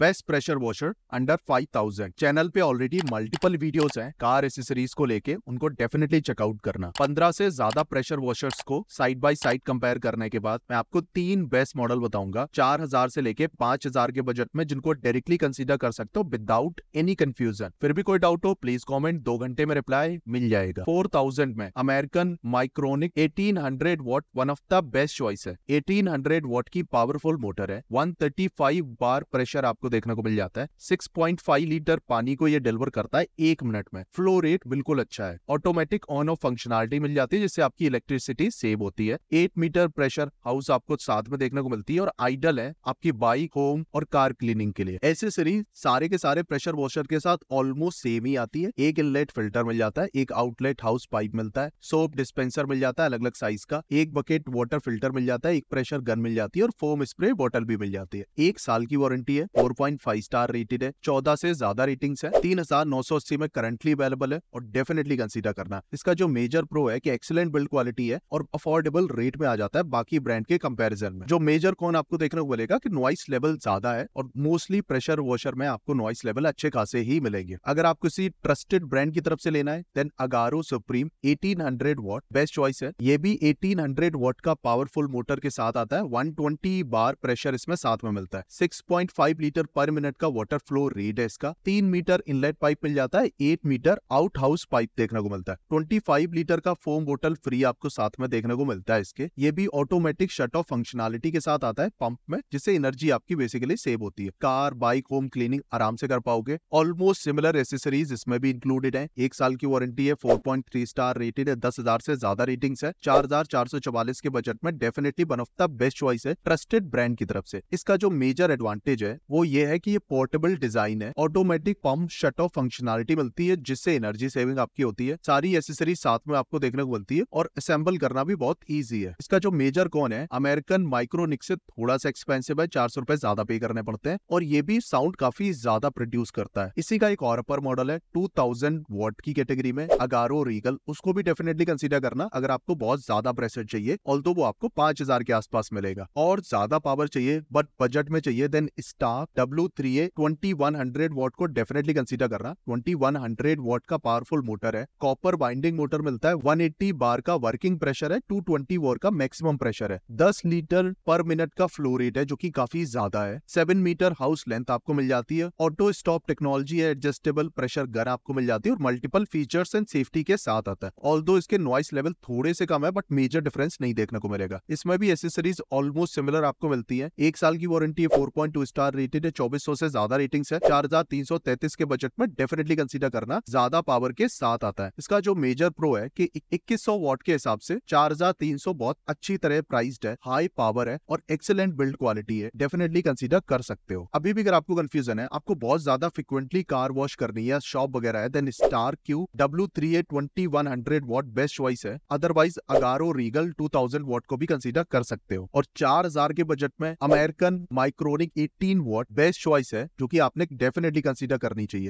best pressure washer under 5000 channel पे already multiple videos हैं car accessories को लेके उनको डेफिनेटली चेकआउट करना 15 से ज्यादा प्रेशर वॉशर्स को साइड बाय साइड कंपेयर करने के बाद मैं आपको तीन बेस्ट मॉडल बताऊंगा 4000 से लेके 5000 के बजट में जिनको डायरेक्टली कंसिडर कर सकते हो विदाउट एनी कंफ्यूजन फिर भी कोई डाउट हो प्लीज कॉमेंट दो घंटे में रिप्लाई मिल जाएगा फोर में American Micronic eighteen hundred watt one of the best choice है एटीन हंड्रेड वॉट की पावरफुल मोटर है वन बार प्रेशर आपको आपको देखने को मिल जाता है सिक्स पॉइंट फाइव लीटर पानी को ये डिलीवर करता है एक मिनट में फ्लो रेट बिल्कुल अच्छा है ऑटोमेटिक ऑन ऑफ फंक्शनलिटी मिल जाती है जिससे आपकी इलेक्ट्रिसिटी सेव होती है एट मीटर प्रेशर हाउस आपको साथ में देखने को मिलती है और आइडल है आपकी बाइक होम और कार क्लीनिंग के लिए एसेसरीज सारे के सारे प्रेशर वॉशर के साथ ऑलमोस्ट सेम ही आती है एक इनलेट फिल्टर मिल जाता है एक आउटलेट हाउस पाइप मिलता है सोप डिस्पेंसर मिल जाता है अलग अलग साइज का एक बकेट वाटर फिल्टर मिल जाता है एक प्रेशर गन मिल जाती है और फोम स्प्रे बॉटल भी मिल जाती है एक साल की वारंटी है फोर 4.5 स्टार रेटेड है 14 से ज्यादा रेटिंग्स है तीन हजार नौ सौ अस्सी में करंटली अवेलेबल है और डेफिनेटली कंसीडर करना इसका जो मेजर प्रो है कि एक्सेलेंट बिल्ड क्वालिटी है और अफोर्डेबल रेट में आ जाता है बाकी ब्रांड के कंपेरिजन में जो मेजर कौन आपको देखने को मिलेगा की नॉइस लेवल ज्यादा है और मोस्टली प्रेशर वॉशर में आपको नॉइस लेवल अच्छे खासे ही मिलेंगे अगर आप किसी ट्रस्टेड ब्रांड की तरफ से लेना है then Agaro supreme 1800 watt best choice है ये भी 1800 वॉट का पावरफुल मोटर के साथ आता है 120 बार प्रेशर इसमें साथ में मिलता है 6.5 लीटर लीटर पर मिनट का वाटर फ्लो रेट है इसका तीन मीटर इनलेट पाइप मिल जाता है eight metre out house pipe देखने को मिलता है ट्वेंटी फाइव लीटर का फोम बोटल फ्री आपको साथ में देखने को मिलता है इसके ये भी ऑटोमेटिक शट ऑफ फंक्शनलिटी के साथ आता है पंप में जिससे एनर्जी आपकी बेसिकली सेव होती है कार बाइक होम क्लीनिंग आराम से कर पाओगे ऑलमोस्ट सिमिलर एसेसरीज इसमें भी इंक्लूडेड है एक साल की वारंटी है four point three star rated है दस हजार से ज्यादा रेटिंग है चार हजार चार सौ चौवालीस के बजट में definitely one of the best choice है ट्रस्टेड ब्रांड की तरफ से इसका जो मेजर एडवांटेज है वो ये ये है कि ये पोर्टेबल डिजाइन है automatic pump shut off functionality मिलती है जिससे एनर्जी सेविंग आपकी होती है सारी एसेसरी साथ में आपको देखने को मिलती है और असेंबल करना भी बहुत ईजी है इसका जो मेजर कौन है अमेरिकन माइक्रोनिक से थोड़ा सा एक्सपेंसिव है चार ज्यादा पे करने पड़ते हैं और ये भी साउंड काफी ज्यादा प्रोड्यूस करता है इसी का एक और अपर मॉडल है टू थाउजेंड की कैटेगरी में अगारो रीगल उसको भी डेफिनेटली कंसिडर करना अगर आपको बहुत ज्यादा प्रेसर चाहिए ऑल वो आपको पांच के आसपास मिलेगा और ज्यादा पावर चाहिए बट बजट में चाहिए then star W three A twenty one hundred watt को डेफिनेटली कंसिडर करना ट्वेंटी वन हंड्रेड वॉट का पावरफुल मोटर है कॉपर बाइंडिंग मोटर मिलता है वन एट्टी बार का वर्किंग प्रेशर है टू ट्वेंटी वोर का मैक्सिमम प्रेशर है दस लीटर पर मिनट का फ्लो रेट है जो की काफी ज्यादा है सेवन मीटर हाउस लेंथ आपको मिल जाती है ऑटो स्टॉप टेक्नोलॉजी है एडजस्टेबल प्रेशर गन आपको मिल जाती है और मल्टीपल फीचर्स एंड सेफ्टी के साथ आता है ऑल इसके नॉइस लेवल थोड़े से कम है बट मेजर डिफरेंस नहीं देखने को मिलेगा इसमें भी एसेसरीज ऑलमोस्ट सिमिलर आपको मिलती है एक साल की वारंटी है फोर स्टार रेटेड है चौबीस से ज्यादा रेटिंग्स है चार के बजट में डेफिनेटली कंसिडर करना ज्यादा पावर के साथ आता है इसका जो मेजर प्रो है कि 2100 वॉट के हिसाब से 4300 बहुत अच्छी तरह प्राइस्ड है हाई पावर है और एक्सेलेंट बिल्ड क्वालिटी है डेफिनेटली कंसिडर कर सकते हो अभी भी अगर आपको कंफ्यूजन है आपको बहुत ज्यादा फ्रिक्वेंटली कार वॉश करनी है शॉप वगैरह है then star Q W three A twenty one hundred watt best choice है otherwise Agaro regal two thousand watt को भी कंसिडर कर सकते हो और चार हजार के बजट में American Micronic eighteen watt best best choice है जो कि आपने डेफिनेटली कंसीडर करनी चाहिए